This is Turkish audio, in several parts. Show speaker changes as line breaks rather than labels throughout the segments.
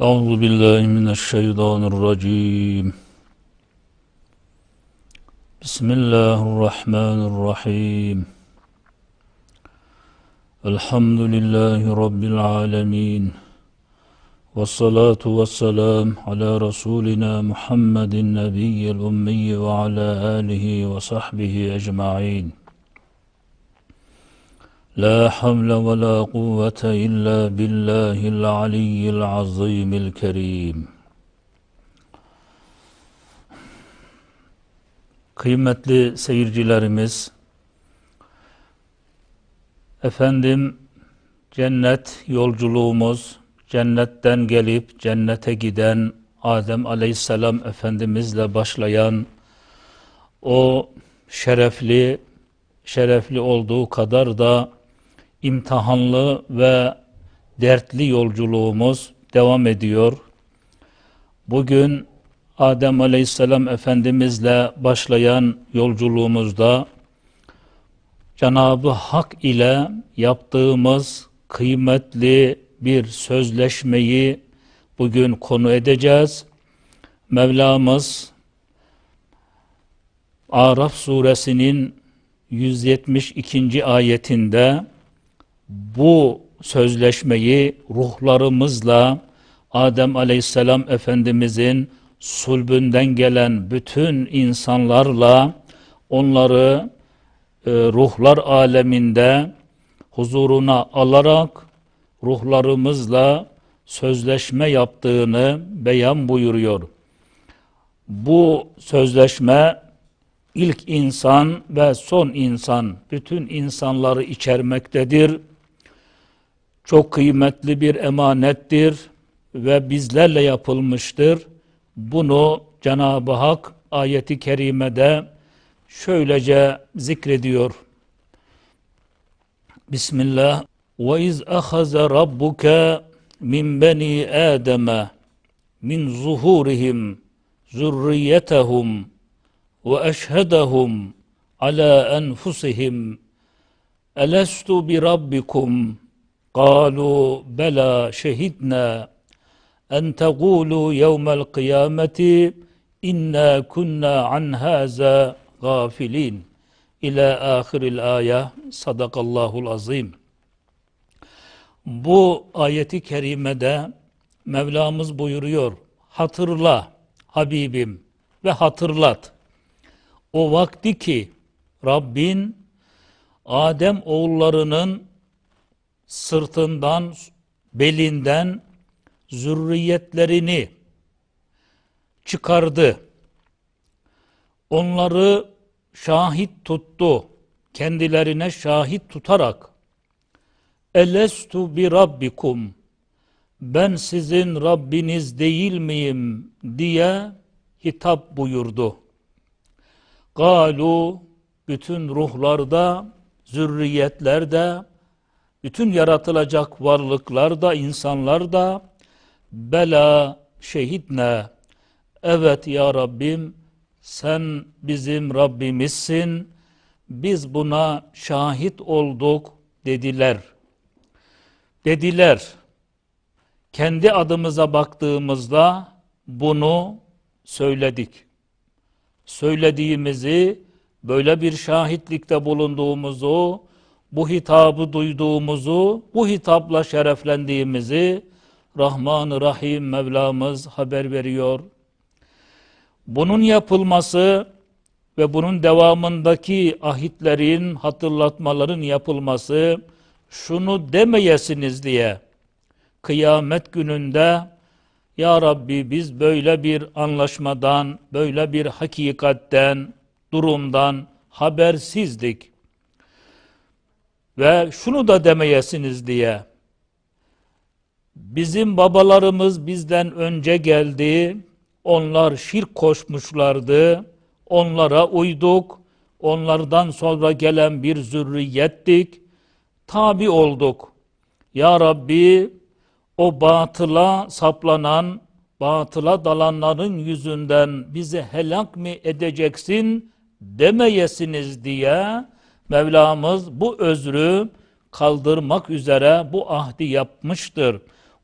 أعوذ بالله من الشيطان الرجيم بسم الله الرحمن الرحيم الحمد لله رب العالمين والصلاة والسلام على رسولنا محمد النبي الأمي وعلى آله وصحبه أجمعين La لا حول ولا قوة إلا بالله العلي العظيم الكريم Kıymetli seyircilerimiz, efendim cennet yolculuğumuz, cennetten gelip cennete giden Adem Aleyhisselam Efendimizle başlayan o şerefli, şerefli olduğu kadar da imtihanlı ve dertli yolculuğumuz devam ediyor. Bugün Adem Aleyhisselam Efendimizle başlayan yolculuğumuzda cenab Hak ile yaptığımız kıymetli bir sözleşmeyi bugün konu edeceğiz. Mevlamız Araf suresinin 172. ayetinde bu sözleşmeyi ruhlarımızla Adem Aleyhisselam Efendimizin sulbünden gelen bütün insanlarla onları e, ruhlar aleminde huzuruna alarak ruhlarımızla sözleşme yaptığını beyan buyuruyor. Bu sözleşme ilk insan ve son insan bütün insanları içermektedir çok kıymetli bir emanettir ve bizlerle yapılmıştır. Bunu Cenab-ı Hak ayeti kerimede şöylece zikrediyor. Bismillah. Ve iz وَاِذْ أَخَذَ رَبُّكَ مِنْ بَنِي آدَمَ مِنْ ظُهُورِهِمْ ذُرِّيَّتَهُمْ وَأَشْهَدَهُمْ عَلَى أَنْفُسِهِمْ bi Rabbikum قالوا بلى شهدنا أن تقولوا يوم القيامة إنا كنا عن هذا غافلين إلى آخر الآية صدق الله العظيم. Bu ayeti kerimede Mevlamız buyuruyor. Hatırla Habibim ve hatırlat. O vakti ki Rabbin Adem oğullarının sırtından, belinden zürriyetlerini çıkardı. Onları şahit tuttu. Kendilerine şahit tutarak Elestu bi rabbikum ben sizin Rabbiniz değil miyim diye hitap buyurdu. Galu bütün ruhlarda, zürriyetlerde bütün yaratılacak varlıklar da insanlar da bela şehidne evet ya Rabbim sen bizim Rabbimizsin biz buna şahit olduk dediler. Dediler kendi adımıza baktığımızda bunu söyledik. Söylediğimizi böyle bir şahitlikte bulunduğumuzu bu hitabı duyduğumuzu, bu hitapla şereflendiğimizi rahman Rahim Mevlamız haber veriyor. Bunun yapılması ve bunun devamındaki ahitlerin, hatırlatmaların yapılması şunu demeyesiniz diye kıyamet gününde ya Rabbi biz böyle bir anlaşmadan, böyle bir hakikatten, durumdan habersizdik ve şunu da demeyesiniz diye bizim babalarımız bizden önce geldi onlar şirk koşmuşlardı onlara uyduk onlardan sonra gelen bir zürriyettik tabi olduk ya Rabbi o batıla saplanan batıla dalanların yüzünden bizi helak mı edeceksin demeyesiniz diye Mevlamız bu özrü kaldırmak üzere bu ahdi yapmıştır.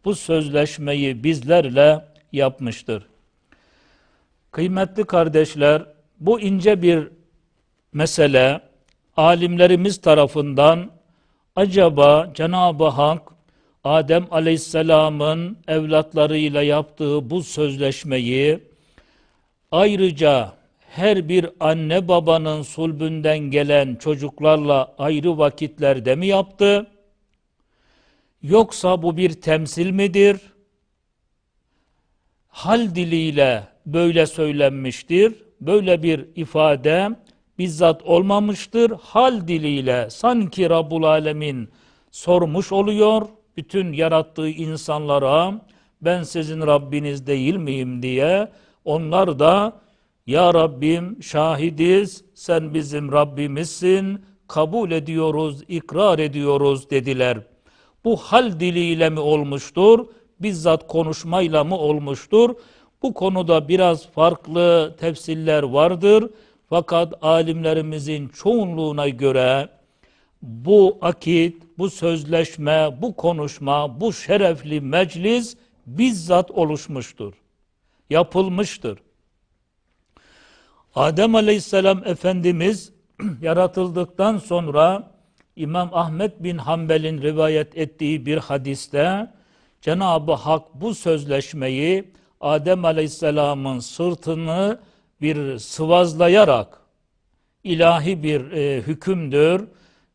Bu sözleşmeyi bizlerle yapmıştır. Kıymetli kardeşler, bu ince bir mesele alimlerimiz tarafından acaba Cenab-ı Hak Adem Aleyhisselam'ın evlatlarıyla yaptığı bu sözleşmeyi ayrıca her bir anne babanın sulbünden gelen çocuklarla ayrı vakitlerde mi yaptı? Yoksa bu bir temsil midir? Hal diliyle böyle söylenmiştir. Böyle bir ifade bizzat olmamıştır. Hal diliyle sanki Rabbul Alemin sormuş oluyor bütün yarattığı insanlara ben sizin Rabbiniz değil miyim diye onlar da ya Rabbim şahidiz, sen bizim Rabbimizsin, kabul ediyoruz, ikrar ediyoruz dediler. Bu hal diliyle mi olmuştur, bizzat konuşmayla mı olmuştur? Bu konuda biraz farklı tefsiller vardır. Fakat alimlerimizin çoğunluğuna göre bu akit, bu sözleşme, bu konuşma, bu şerefli meclis bizzat oluşmuştur. Yapılmıştır. Adem Aleyhisselam Efendimiz yaratıldıktan sonra İmam Ahmet bin Hanbel'in rivayet ettiği bir hadiste Cenab-ı Hak bu sözleşmeyi Adem Aleyhisselam'ın sırtını bir sıvazlayarak ilahi bir e, hükümdür.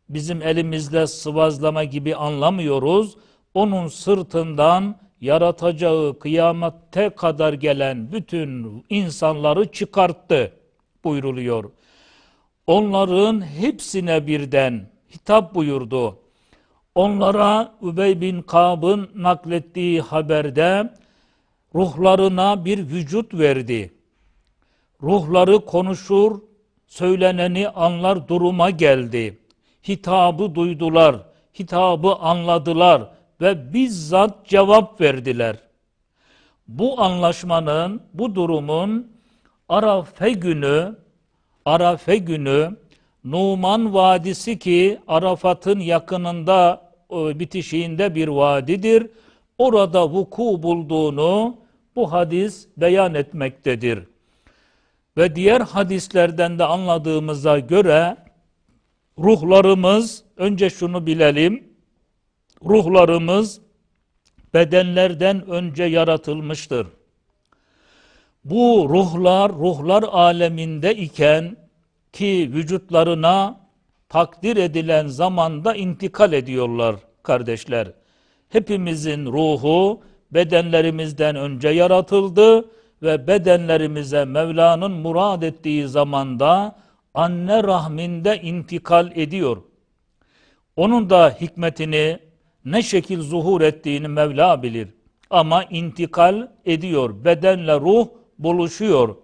Bizim elimizle sıvazlama gibi anlamıyoruz. Onun sırtından yaratacağı kıyamette kadar gelen bütün insanları çıkarttı buyruluyor. Onların hepsine birden hitap buyurdu. Onlara Übey bin Kab'ın naklettiği haberde ruhlarına bir vücut verdi. Ruhları konuşur, söyleneni anlar duruma geldi. Hitabı duydular, hitabı anladılar ve bizzat cevap verdiler. Bu anlaşmanın, bu durumun Arafe günü Arafe günü Numan Vadisi ki Arafat'ın yakınında e, bitişiğinde bir vadidir. Orada vuku bulduğunu bu hadis beyan etmektedir. Ve diğer hadislerden de anladığımıza göre ruhlarımız önce şunu bilelim. Ruhlarımız bedenlerden önce yaratılmıştır bu ruhlar ruhlar aleminde iken ki vücutlarına takdir edilen zamanda intikal ediyorlar kardeşler. Hepimizin ruhu bedenlerimizden önce yaratıldı ve bedenlerimize Mevla'nın murad ettiği zamanda anne rahminde intikal ediyor. Onun da hikmetini ne şekil zuhur ettiğini Mevla bilir. Ama intikal ediyor. Bedenle ruh buluşuyor.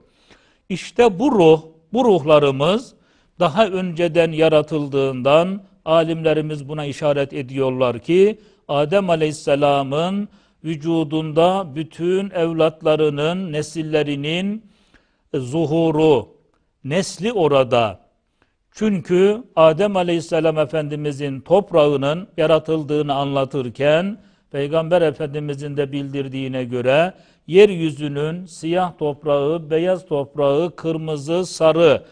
İşte bu ruh, bu ruhlarımız daha önceden yaratıldığından alimlerimiz buna işaret ediyorlar ki Adem Aleyhisselam'ın vücudunda bütün evlatlarının, nesillerinin zuhuru, nesli orada. Çünkü Adem Aleyhisselam Efendimizin toprağının yaratıldığını anlatırken Peygamber Efendimizin de bildirdiğine göre yeryüzünün siyah toprağı, beyaz toprağı, kırmızı, sarı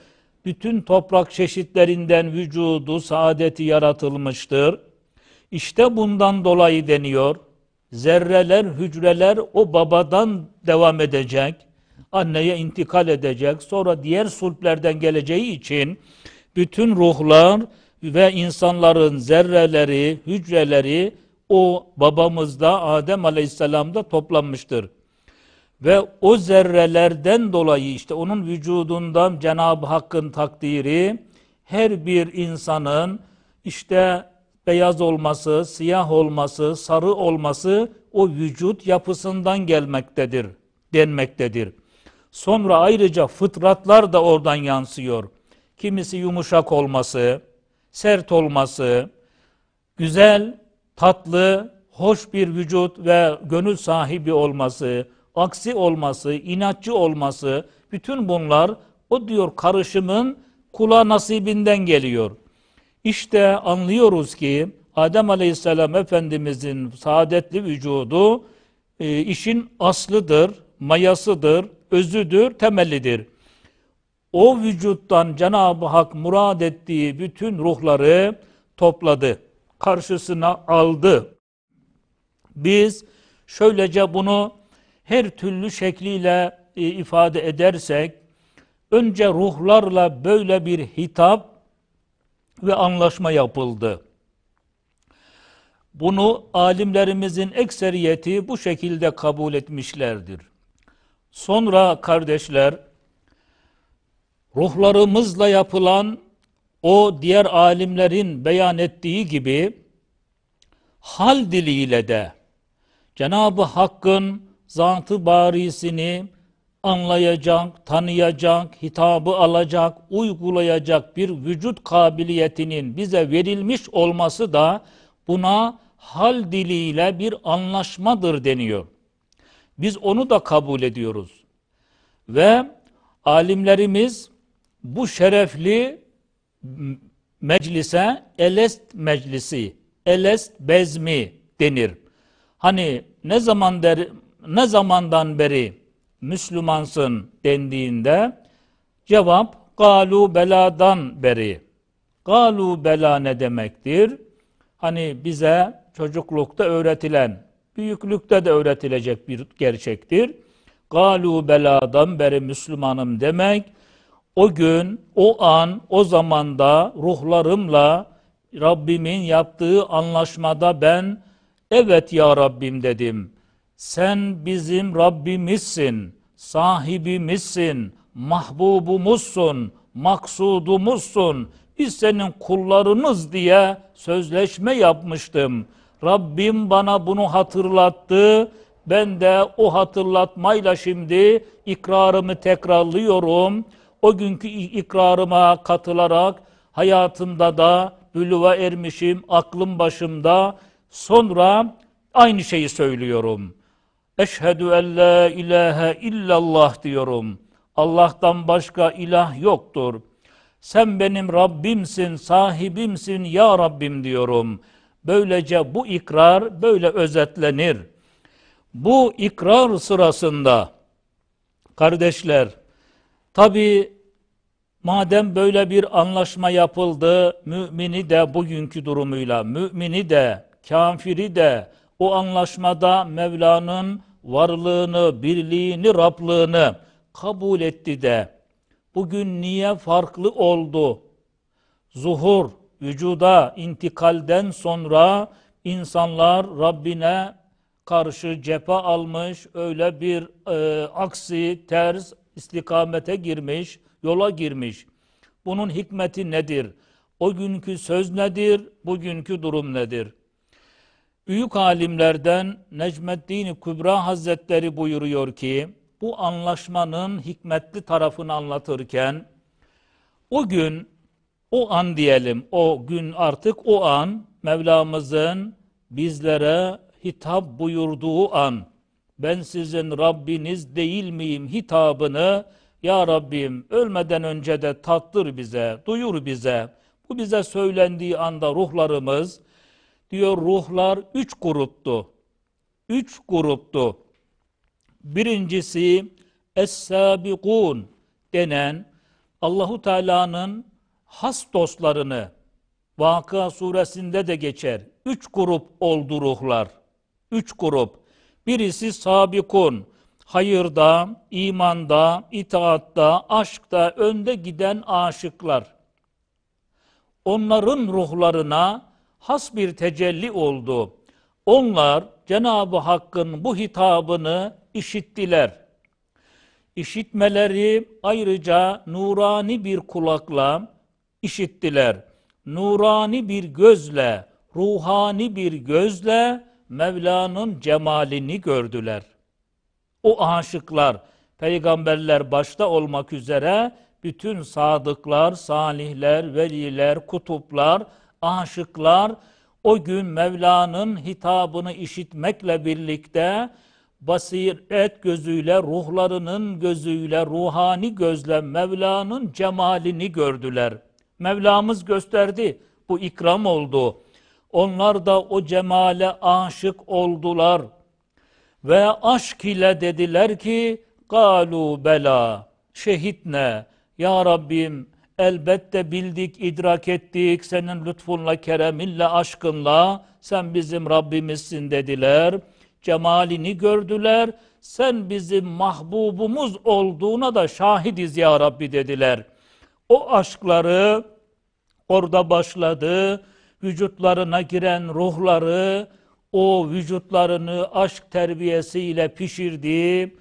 bütün toprak çeşitlerinden vücudu, saadeti yaratılmıştır. İşte bundan dolayı deniyor. Zerreler, hücreler o babadan devam edecek. Anneye intikal edecek. Sonra diğer sulplerden geleceği için bütün ruhlar ve insanların zerreleri, hücreleri o babamızda Adem Aleyhisselam'da toplanmıştır. Ve o zerrelerden dolayı işte onun vücudundan Cenab-ı Hakk'ın takdiri her bir insanın işte beyaz olması, siyah olması, sarı olması o vücut yapısından gelmektedir, denmektedir. Sonra ayrıca fıtratlar da oradan yansıyor. Kimisi yumuşak olması, sert olması, güzel tatlı, hoş bir vücut ve gönül sahibi olması, aksi olması, inatçı olması, bütün bunlar o diyor karışımın kula nasibinden geliyor. İşte anlıyoruz ki Adem Aleyhisselam Efendimizin saadetli vücudu e, işin aslıdır, mayasıdır, özüdür, temellidir. O vücuttan Cenab-ı Hak murad ettiği bütün ruhları topladı karşısına aldı. Biz şöylece bunu her türlü şekliyle e, ifade edersek, önce ruhlarla böyle bir hitap ve anlaşma yapıldı. Bunu alimlerimizin ekseriyeti bu şekilde kabul etmişlerdir. Sonra kardeşler, ruhlarımızla yapılan o diğer alimlerin beyan ettiği gibi hal diliyle de Cenab-ı Hakk'ın zatı barisini anlayacak, tanıyacak, hitabı alacak, uygulayacak bir vücut kabiliyetinin bize verilmiş olması da buna hal diliyle bir anlaşmadır deniyor. Biz onu da kabul ediyoruz. Ve alimlerimiz bu şerefli meclise elest meclisi, elest bezmi denir. Hani ne zaman der, ne zamandan beri Müslümansın dendiğinde cevap galu beladan beri. Galu bela ne demektir? Hani bize çocuklukta öğretilen, büyüklükte de öğretilecek bir gerçektir. Galu beladan beri Müslümanım demek, o gün, o an, o zamanda ruhlarımla Rabbimin yaptığı anlaşmada ben evet ya Rabbim dedim. Sen bizim Rabbimizsin, sahibimizsin, mahbubumuzsun, maksudumuzsun. Biz senin kullarınız diye sözleşme yapmıştım. Rabbim bana bunu hatırlattı. Ben de o hatırlatmayla şimdi ikrarımı tekrarlıyorum.'' o günkü ikrarıma katılarak hayatımda da bülüva ermişim, aklım başımda. Sonra aynı şeyi söylüyorum. Eşhedü en la ilahe illallah diyorum. Allah'tan başka ilah yoktur. Sen benim Rabbimsin, sahibimsin ya Rabbim diyorum. Böylece bu ikrar böyle özetlenir. Bu ikrar sırasında kardeşler Tabi madem böyle bir anlaşma yapıldı, mümini de bugünkü durumuyla, mümini de, kafiri de o anlaşmada Mevla'nın varlığını, birliğini, Rablığını kabul etti de bugün niye farklı oldu? Zuhur, vücuda, intikalden sonra insanlar Rabbine karşı cephe almış, öyle bir e, aksi, ters, istikamete girmiş, yola girmiş. Bunun hikmeti nedir? O günkü söz nedir? Bugünkü durum nedir? Büyük alimlerden Necmeddin Kübra Hazretleri buyuruyor ki, bu anlaşmanın hikmetli tarafını anlatırken, o gün, o an diyelim, o gün artık o an, Mevlamızın bizlere hitap buyurduğu an, ben sizin Rabbiniz değil miyim hitabını ya Rabbim ölmeden önce de tattır bize, duyur bize. Bu bize söylendiği anda ruhlarımız diyor ruhlar üç gruptu. Üç gruptu. Birincisi Es-Sabikun denen Allahu Teala'nın has dostlarını Vakıa suresinde de geçer. Üç grup oldu ruhlar. Üç grup. Birisi sabikun, hayırda, imanda, itaatta, aşkta önde giden aşıklar. Onların ruhlarına has bir tecelli oldu. Onlar Cenab-ı Hakk'ın bu hitabını işittiler. İşitmeleri ayrıca nurani bir kulakla işittiler. Nurani bir gözle, ruhani bir gözle Mevla'nın cemalini gördüler. O aşıklar, peygamberler başta olmak üzere bütün sadıklar, salihler, veliler, kutuplar, aşıklar o gün Mevla'nın hitabını işitmekle birlikte basiret gözüyle, ruhlarının gözüyle, ruhani gözle Mevla'nın cemalini gördüler. Mevlamız gösterdi. Bu ikram oldu. Onlar da o cemale aşık oldular. Ve aşk ile dediler ki, galu bela, şehit ne? ya Rabbim elbette bildik, idrak ettik, senin lütfunla, kereminle, aşkınla, sen bizim Rabbimizsin dediler. Cemalini gördüler, sen bizim mahbubumuz olduğuna da şahidiz ya Rabbi dediler. O aşkları orada başladı, vücutlarına giren ruhları o vücutlarını aşk terbiyesiyle pişirdi.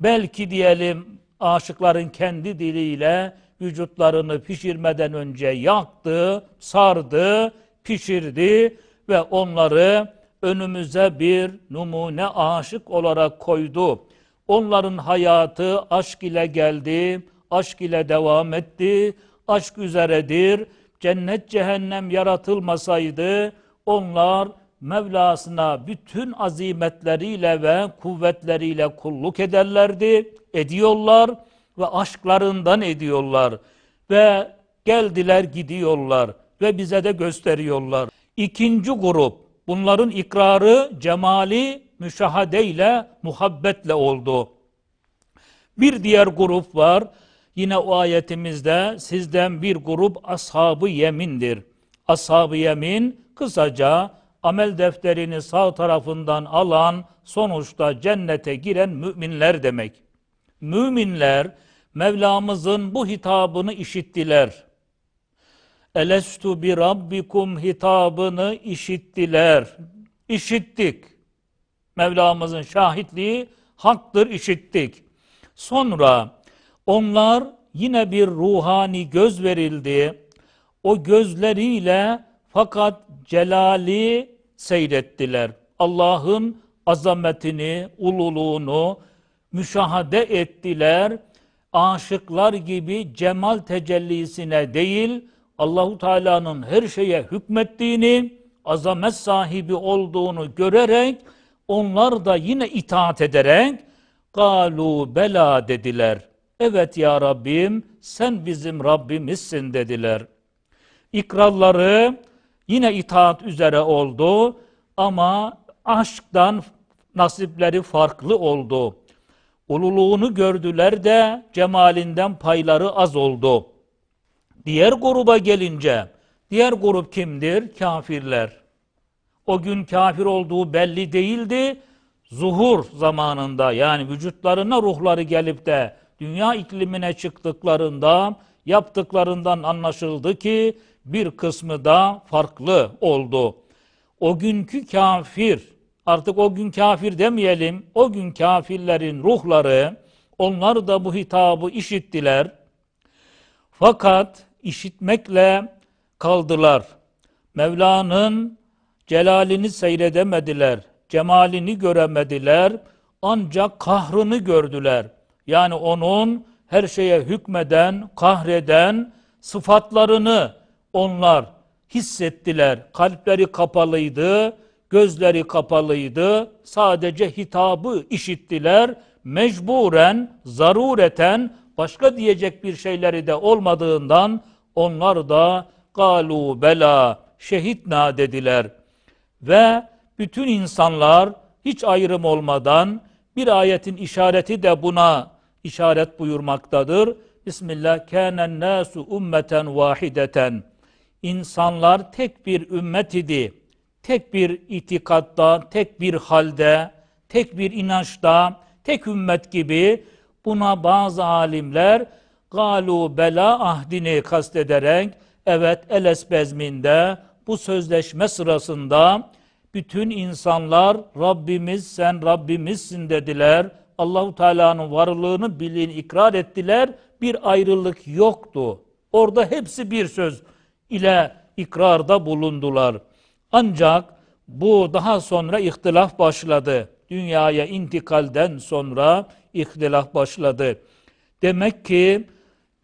Belki diyelim aşıkların kendi diliyle vücutlarını pişirmeden önce yaktı, sardı, pişirdi ve onları önümüze bir numune aşık olarak koydu. Onların hayatı aşk ile geldi, aşk ile devam etti, aşk üzeredir cennet cehennem yaratılmasaydı onlar Mevlasına bütün azimetleriyle ve kuvvetleriyle kulluk ederlerdi. Ediyorlar ve aşklarından ediyorlar ve geldiler gidiyorlar ve bize de gösteriyorlar. İkinci grup bunların ikrarı cemali müşahadeyle muhabbetle oldu. Bir diğer grup var. Yine o ayetimizde sizden bir grup ashabı yemindir. Ashabı yemin kısaca amel defterini sağ tarafından alan sonuçta cennete giren müminler demek. Müminler Mevlamızın bu hitabını işittiler. Elestu bi rabbikum hitabını işittiler. İşittik. Mevlamızın şahitliği haktır işittik. Sonra onlar yine bir ruhani göz verildi. O gözleriyle fakat celali seyrettiler. Allah'ın azametini, ululuğunu müşahade ettiler. Aşıklar gibi cemal tecellisine değil, Allahu Teala'nın her şeye hükmettiğini, azamet sahibi olduğunu görerek onlar da yine itaat ederek galu bela dediler. Evet ya Rabbim sen bizim Rabbimizsin dediler. İkrarları yine itaat üzere oldu ama aşktan nasipleri farklı oldu. Ululuğunu gördüler de cemalinden payları az oldu. Diğer gruba gelince, diğer grup kimdir? Kafirler. O gün kafir olduğu belli değildi. Zuhur zamanında yani vücutlarına ruhları gelip de dünya iklimine çıktıklarında yaptıklarından anlaşıldı ki bir kısmı da farklı oldu. O günkü kafir, artık o gün kafir demeyelim, o gün kafirlerin ruhları, onlar da bu hitabı işittiler. Fakat işitmekle kaldılar. Mevla'nın celalini seyredemediler, cemalini göremediler, ancak kahrını gördüler.'' Yani onun her şeye hükmeden, kahreden sıfatlarını onlar hissettiler. Kalpleri kapalıydı, gözleri kapalıydı. Sadece hitabı işittiler. Mecburen, zarureten başka diyecek bir şeyleri de olmadığından onlar da galu bela şehitna dediler. Ve bütün insanlar hiç ayrım olmadan bir ayetin işareti de buna işaret buyurmaktadır. Bismillah kânen nâsu ümmeten, vahideten. İnsanlar tek bir ümmet idi. Tek bir itikatta, tek bir halde, tek bir inançta, tek ümmet gibi buna bazı alimler galu bela ahdini kastederek evet el bezminde bu sözleşme sırasında bütün insanlar Rabbimiz sen Rabbimizsin dediler. Allahu Teala'nın varlığını bilin ikrar ettiler. Bir ayrılık yoktu. Orada hepsi bir söz ile ikrarda bulundular. Ancak bu daha sonra ihtilaf başladı. Dünyaya intikalden sonra ihtilaf başladı. Demek ki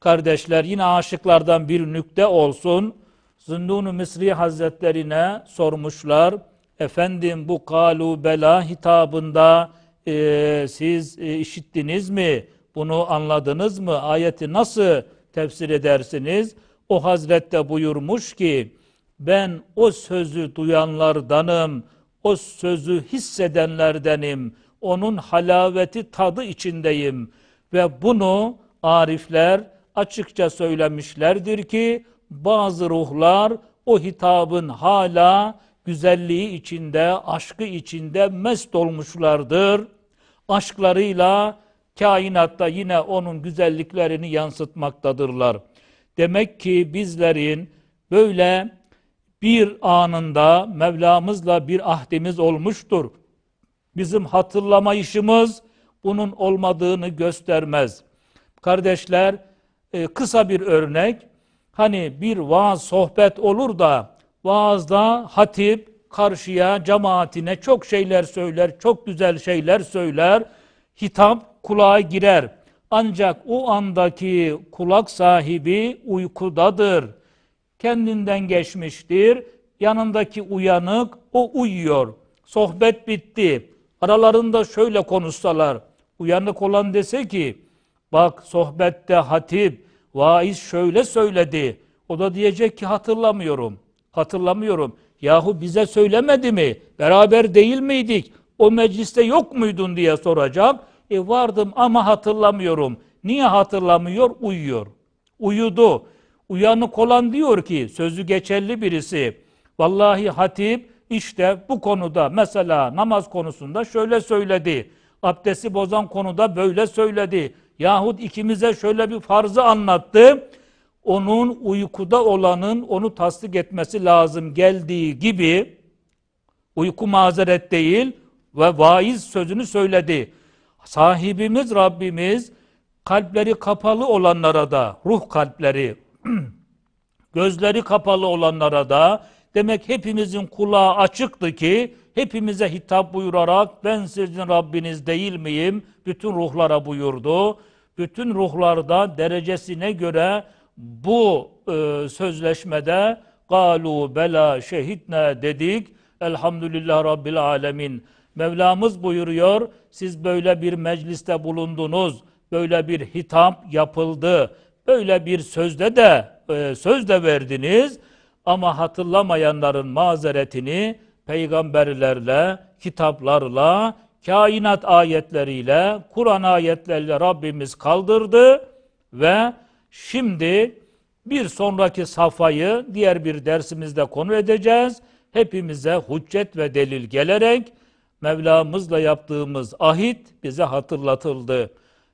kardeşler yine aşıklardan bir nükte olsun. Zünnun-u Misri Hazretlerine sormuşlar. Efendim bu kalu bela hitabında e, siz e, işittiniz mi? Bunu anladınız mı? Ayeti nasıl tefsir edersiniz? O Hazret de buyurmuş ki ben o sözü duyanlardanım, o sözü hissedenlerdenim, onun halaveti tadı içindeyim ve bunu arifler açıkça söylemişlerdir ki bazı ruhlar o hitabın hala güzelliği içinde, aşkı içinde mest olmuşlardır. Aşklarıyla kainatta yine onun güzelliklerini yansıtmaktadırlar. Demek ki bizlerin böyle bir anında Mevlamızla bir ahdimiz olmuştur. Bizim hatırlama işimiz bunun olmadığını göstermez. Kardeşler e, kısa bir örnek hani bir vaaz sohbet olur da vaazda hatip karşıya cemaatine çok şeyler söyler, çok güzel şeyler söyler. Hitap kulağa girer. Ancak o andaki kulak sahibi uykudadır. Kendinden geçmiştir. Yanındaki uyanık o uyuyor. Sohbet bitti. Aralarında şöyle konuşsalar. Uyanık olan dese ki bak sohbette hatip, vaiz şöyle söyledi. O da diyecek ki hatırlamıyorum. Hatırlamıyorum. Yahu bize söylemedi mi? Beraber değil miydik? O mecliste yok muydun diye soracak. E vardım ama hatırlamıyorum. Niye hatırlamıyor? Uyuyor. Uyudu. Uyanık olan diyor ki sözü geçerli birisi. Vallahi hatip işte bu konuda mesela namaz konusunda şöyle söyledi. Abdesti bozan konuda böyle söyledi. Yahut ikimize şöyle bir farzı anlattı onun uykuda olanın onu tasdik etmesi lazım geldiği gibi uyku mazeret değil ve vaiz sözünü söyledi. Sahibimiz Rabbimiz kalpleri kapalı olanlara da ruh kalpleri gözleri kapalı olanlara da demek hepimizin kulağı açıktı ki hepimize hitap buyurarak ben sizin Rabbiniz değil miyim? Bütün ruhlara buyurdu. Bütün ruhlarda derecesine göre bu e, sözleşmede galu bela şehitne dedik. Elhamdülillah Rabbil Alemin. Mevlamız buyuruyor, siz böyle bir mecliste bulundunuz, böyle bir hitap yapıldı, böyle bir sözde de e, söz de verdiniz ama hatırlamayanların mazeretini peygamberlerle, kitaplarla, kainat ayetleriyle, Kur'an ayetleriyle Rabbimiz kaldırdı ve Şimdi bir sonraki safayı diğer bir dersimizde konu edeceğiz. Hepimize hüccet ve delil gelerek Mevlamızla yaptığımız ahit bize hatırlatıldı.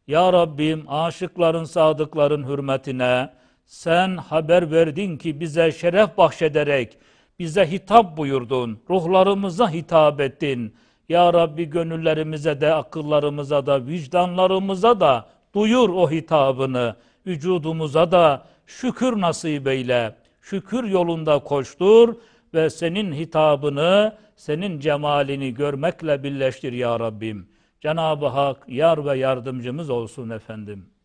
Ya Rabbim aşıkların sadıkların hürmetine sen haber verdin ki bize şeref bahşederek bize hitap buyurdun. Ruhlarımıza hitap ettin. Ya Rabbi gönüllerimize de akıllarımıza da vicdanlarımıza da duyur o hitabını.'' vücudumuza da şükür nasip eyle. Şükür yolunda koştur ve senin hitabını, senin cemalini görmekle birleştir ya Rabbim. Cenab-ı Hak yar ve yardımcımız olsun efendim.